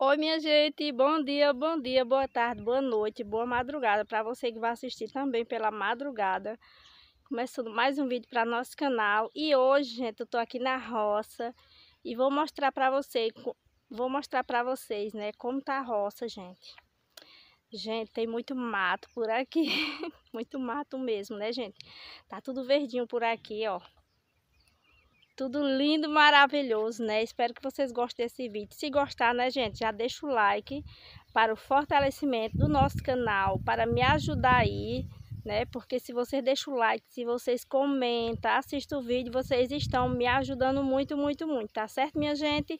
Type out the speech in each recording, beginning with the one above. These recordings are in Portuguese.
Oi, minha gente, bom dia, bom dia, boa tarde, boa noite, boa madrugada para você que vai assistir também pela madrugada. Começando mais um vídeo para nosso canal e hoje, gente, eu tô aqui na roça e vou mostrar para vocês, vou mostrar para vocês, né, como tá a roça, gente. Gente, tem muito mato por aqui, muito mato mesmo, né, gente? Tá tudo verdinho por aqui, ó. Tudo lindo, maravilhoso, né? Espero que vocês gostem desse vídeo. Se gostar, né, gente, já deixa o like para o fortalecimento do nosso canal, para me ajudar aí, né? Porque se vocês deixam o like, se vocês comentam, assistem o vídeo, vocês estão me ajudando muito, muito, muito, tá certo, minha gente?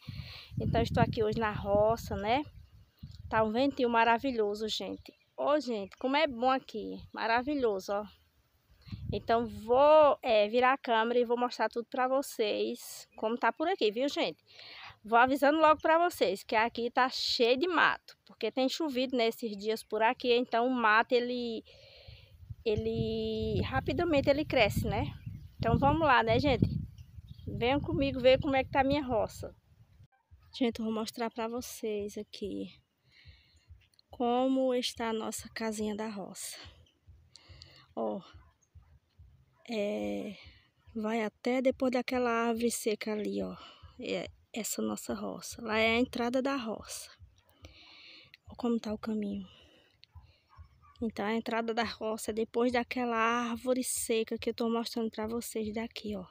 Então, estou aqui hoje na roça, né? Tá um ventinho maravilhoso, gente. Ô, gente, como é bom aqui. Maravilhoso, ó. Então, vou é, virar a câmera e vou mostrar tudo pra vocês como tá por aqui, viu, gente? Vou avisando logo pra vocês que aqui tá cheio de mato, porque tem chovido nesses dias por aqui, então o mato, ele, ele, rapidamente ele cresce, né? Então, vamos lá, né, gente? Venham comigo ver como é que tá a minha roça. Gente, eu vou mostrar pra vocês aqui como está a nossa casinha da roça. Ó... Oh é, vai até depois daquela árvore seca ali, ó. É, essa nossa roça. Lá é a entrada da roça. Olha como tá o caminho. Então, a entrada da roça é depois daquela árvore seca que eu tô mostrando pra vocês daqui, ó.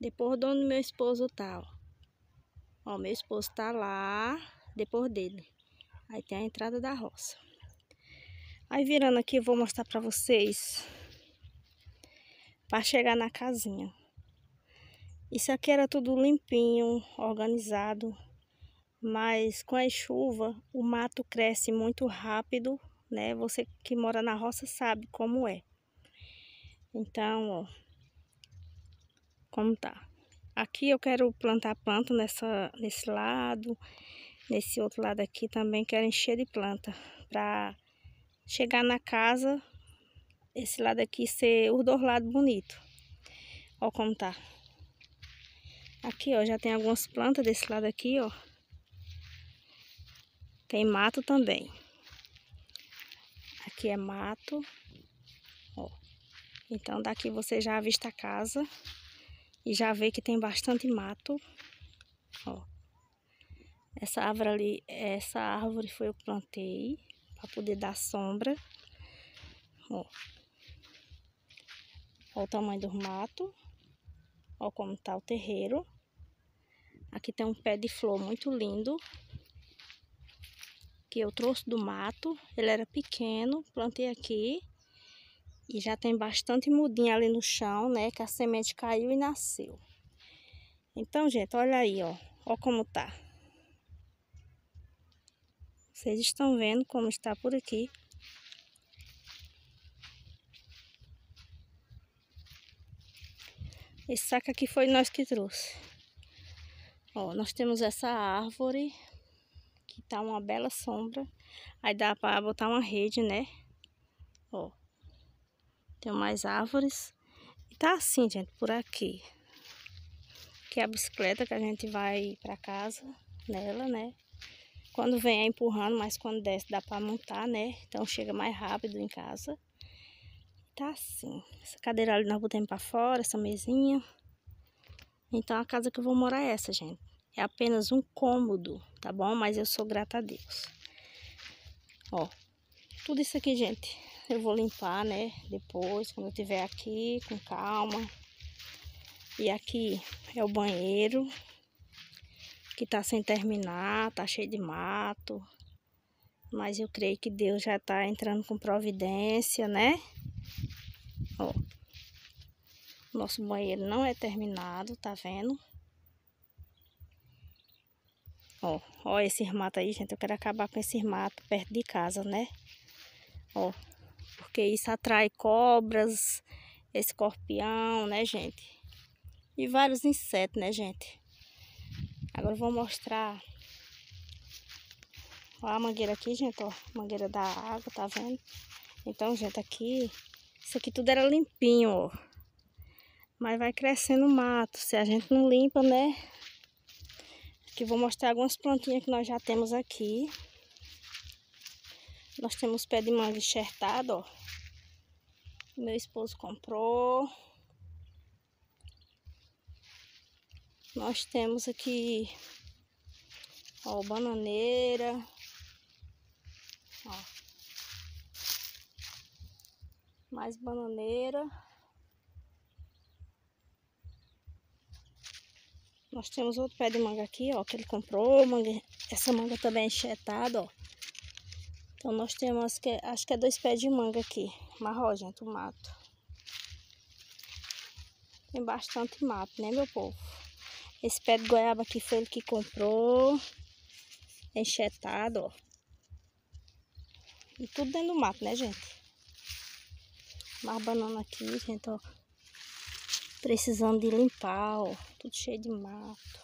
Depois de onde meu esposo tá, ó. Ó, meu esposo tá lá, depois dele. Aí tem a entrada da roça. Aí virando aqui, eu vou mostrar pra vocês para chegar na casinha. Isso aqui era tudo limpinho, organizado, mas com a chuva o mato cresce muito rápido, né? Você que mora na roça sabe como é. Então, ó, como tá. Aqui eu quero plantar planta nessa, nesse lado, nesse outro lado aqui também quero encher de planta para chegar na casa esse lado aqui ser os dois lados bonito. Ó como tá. Aqui, ó, já tem algumas plantas desse lado aqui, ó. Tem mato também. Aqui é mato. Ó. Então, daqui você já avista a casa. E já vê que tem bastante mato. Ó. Essa árvore ali, essa árvore foi eu que plantei para poder dar sombra. Ó. Olha o tamanho do mato. Olha como tá o terreiro. Aqui tem um pé de flor muito lindo. Que eu trouxe do mato. Ele era pequeno, plantei aqui. E já tem bastante mudinha ali no chão, né? Que a semente caiu e nasceu. Então, gente, olha aí, ó. Olha como tá. Vocês estão vendo como está por aqui. Esse saco aqui foi nós que trouxe. Ó, nós temos essa árvore, que tá uma bela sombra. Aí dá pra botar uma rede, né? Ó, tem mais árvores. E tá assim, gente, por aqui. Que é a bicicleta que a gente vai pra casa nela, né? Quando vem é empurrando, mas quando desce dá pra montar, né? Então chega mais rápido em casa tá assim. Essa cadeira ali nós botamos pra fora, essa mesinha. Então, a casa que eu vou morar é essa, gente. É apenas um cômodo, tá bom? Mas eu sou grata a Deus. Ó, tudo isso aqui, gente, eu vou limpar, né? Depois, quando eu tiver aqui, com calma. E aqui é o banheiro, que tá sem terminar, tá cheio de mato. Mas eu creio que Deus já tá entrando com providência, né? Nosso banheiro não é terminado, tá vendo? Ó, ó esses matos aí, gente. Eu quero acabar com esses matos perto de casa, né? Ó, porque isso atrai cobras, escorpião, né, gente? E vários insetos, né, gente? Agora eu vou mostrar Ó a mangueira aqui, gente, ó. Mangueira da água, tá vendo? Então, gente, aqui... Isso aqui tudo era limpinho, ó. Mas vai crescendo mato, se a gente não limpa, né? Aqui vou mostrar algumas plantinhas que nós já temos aqui. Nós temos pé de manga enxertado, ó. Meu esposo comprou. Nós temos aqui, ó, bananeira. Ó. Mais bananeira. Nós temos outro pé de manga aqui, ó, que ele comprou. Manga, essa manga também é enxetada, ó. Então, nós temos, que, acho que é dois pés de manga aqui. Marró, gente, o mato. Tem bastante mato, né, meu povo? Esse pé de goiaba aqui foi ele que comprou. É enxetado, ó. E tudo dentro do mato, né, gente? Mais banana aqui, gente, ó precisando de limpar, ó, tudo cheio de mato.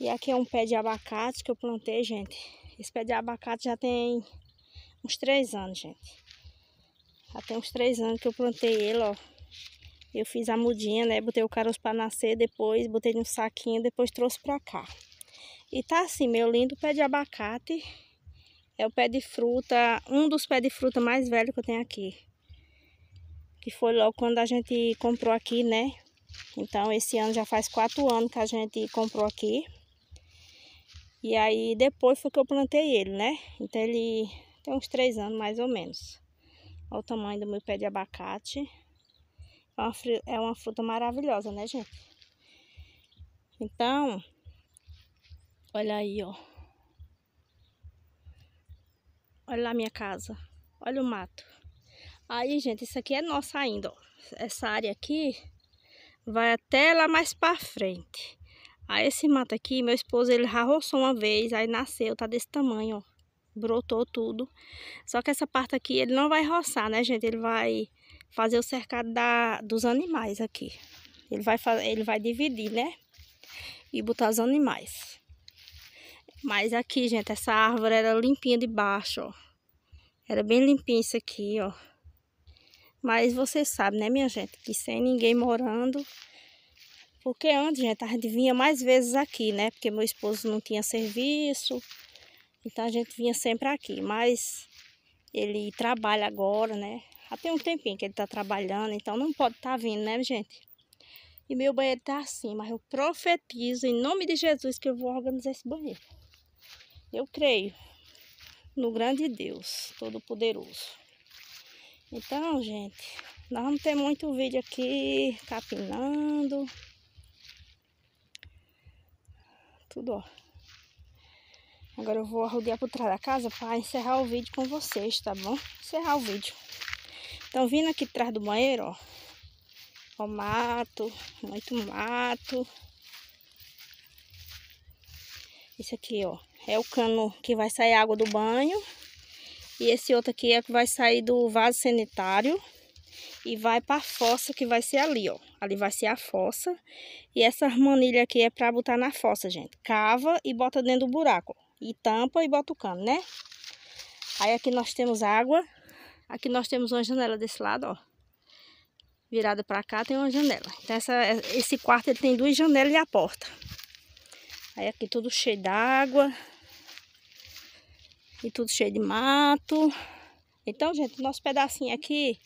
E aqui é um pé de abacate que eu plantei, gente. Esse pé de abacate já tem uns três anos, gente. Já tem uns três anos que eu plantei ele, ó. Eu fiz a mudinha, né? Botei o caroço para nascer, depois botei num saquinho, depois trouxe para cá. E tá assim, meu lindo pé de abacate. É o pé de fruta, um dos pés de fruta mais velho que eu tenho aqui que foi logo quando a gente comprou aqui, né? Então, esse ano já faz quatro anos que a gente comprou aqui. E aí, depois foi que eu plantei ele, né? Então, ele tem uns três anos, mais ou menos. Olha o tamanho do meu pé de abacate. É uma, é uma fruta maravilhosa, né, gente? Então, olha aí, ó. Olha lá a minha casa. Olha o mato. Aí, gente, isso aqui é nossa ainda, ó. Essa área aqui vai até lá mais pra frente. Aí esse mato aqui, meu esposo, ele já roçou uma vez, aí nasceu, tá desse tamanho, ó. Brotou tudo. Só que essa parte aqui, ele não vai roçar, né, gente? Ele vai fazer o cercado da, dos animais aqui. Ele vai, ele vai dividir, né? E botar os animais. Mas aqui, gente, essa árvore era limpinha de baixo, ó. Era bem limpinha isso aqui, ó. Mas você sabe, né, minha gente, que sem ninguém morando... Porque antes, gente, a gente vinha mais vezes aqui, né? Porque meu esposo não tinha serviço, então a gente vinha sempre aqui. Mas ele trabalha agora, né? Já tem um tempinho que ele tá trabalhando, então não pode estar tá vindo, né, gente? E meu banheiro tá assim, mas eu profetizo em nome de Jesus que eu vou organizar esse banheiro. Eu creio no grande Deus Todo-Poderoso. Então, gente, nós vamos ter muito vídeo aqui capinando. Tudo, ó. Agora eu vou rodear por trás da casa para encerrar o vídeo com vocês, tá bom? Encerrar o vídeo. Então, vindo aqui atrás do banheiro, ó. Ó, mato, muito mato. Esse aqui, ó, é o cano que vai sair água do banho. E esse outro aqui é que vai sair do vaso sanitário e vai para a fossa que vai ser ali, ó. Ali vai ser a fossa. E essa manilha aqui é para botar na fossa, gente. Cava e bota dentro do buraco. E tampa e bota o cano, né? Aí aqui nós temos água. Aqui nós temos uma janela desse lado, ó. Virada para cá tem uma janela. Então essa, esse quarto ele tem duas janelas e a porta. Aí aqui tudo cheio d'água. E tudo cheio de mato. Então, gente, o nosso pedacinho aqui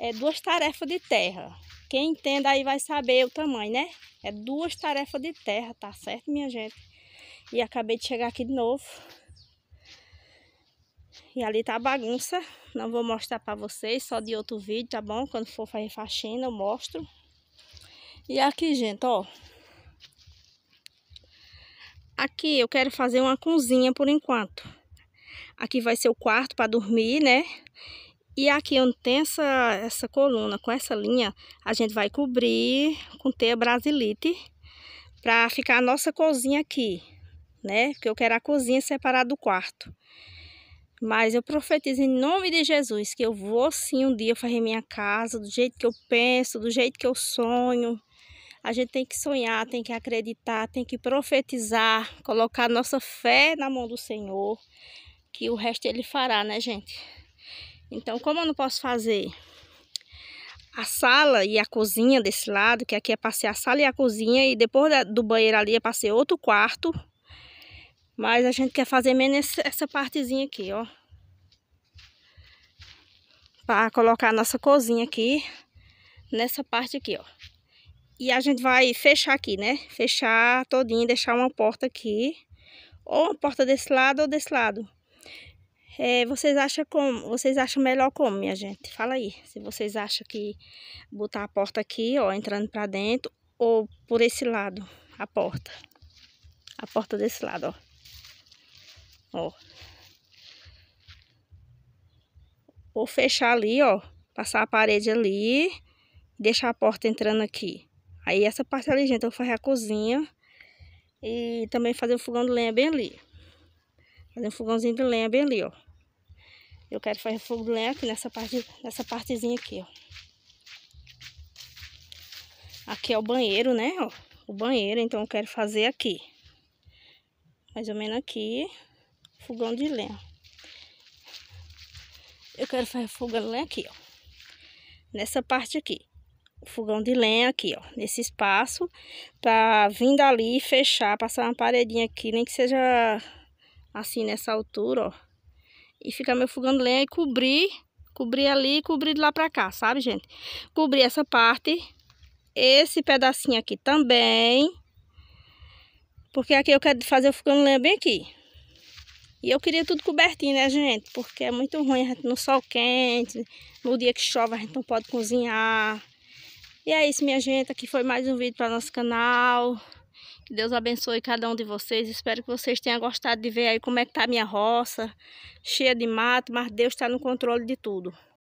é duas tarefas de terra. Quem entenda aí vai saber o tamanho, né? É duas tarefas de terra, tá certo, minha gente? E acabei de chegar aqui de novo. E ali tá a bagunça. Não vou mostrar pra vocês, só de outro vídeo, tá bom? Quando for fazer faxina, eu mostro. E aqui, gente, ó. Aqui eu quero fazer uma cozinha por enquanto. Aqui vai ser o quarto para dormir, né? E aqui onde tem essa, essa coluna com essa linha, a gente vai cobrir com teia brasilite para ficar a nossa cozinha aqui, né? Porque eu quero a cozinha separada do quarto. Mas eu profetizo em nome de Jesus que eu vou sim um dia fazer minha casa do jeito que eu penso, do jeito que eu sonho. A gente tem que sonhar, tem que acreditar, tem que profetizar, colocar nossa fé na mão do Senhor que o resto ele fará, né, gente? Então, como eu não posso fazer a sala e a cozinha desse lado, que aqui é para ser a sala e a cozinha, e depois do banheiro ali é para ser outro quarto, mas a gente quer fazer menos essa partezinha aqui, ó. Para colocar a nossa cozinha aqui, nessa parte aqui, ó. E a gente vai fechar aqui, né? Fechar todinho, deixar uma porta aqui. Ou uma porta desse lado ou desse lado. É, vocês acham como? Vocês acham melhor como, minha gente? Fala aí. Se vocês acham que botar a porta aqui, ó, entrando pra dentro, ou por esse lado, a porta. A porta desse lado, ó. Ó. Ou fechar ali, ó. Passar a parede ali. Deixar a porta entrando aqui. Aí essa parte ali, gente, eu vou fazer a cozinha. E também fazer o fogão de lenha bem ali. Fazer um fogãozinho de lenha bem ali, ó. Eu quero fazer fogo de lenha aqui nessa, parte, nessa partezinha aqui, ó. Aqui é o banheiro, né, ó. O banheiro, então eu quero fazer aqui. Mais ou menos aqui. Fogão de lenha. Eu quero fazer fogão de lenha aqui, ó. Nessa parte aqui fogão de lenha aqui, ó, nesse espaço, pra vir dali e fechar, passar uma paredinha aqui, nem que seja assim nessa altura, ó. E ficar meu fogão de lenha e cobrir, cobrir ali e cobrir de lá pra cá, sabe, gente? Cobrir essa parte, esse pedacinho aqui também, porque aqui eu quero fazer o fogão de lenha bem aqui. E eu queria tudo cobertinho, né, gente? Porque é muito ruim, a gente no sol quente, no dia que chove a gente não pode cozinhar. E é isso, minha gente. Aqui foi mais um vídeo para nosso canal. Que Deus abençoe cada um de vocês. Espero que vocês tenham gostado de ver aí como é que tá a minha roça. Cheia de mato, mas Deus está no controle de tudo.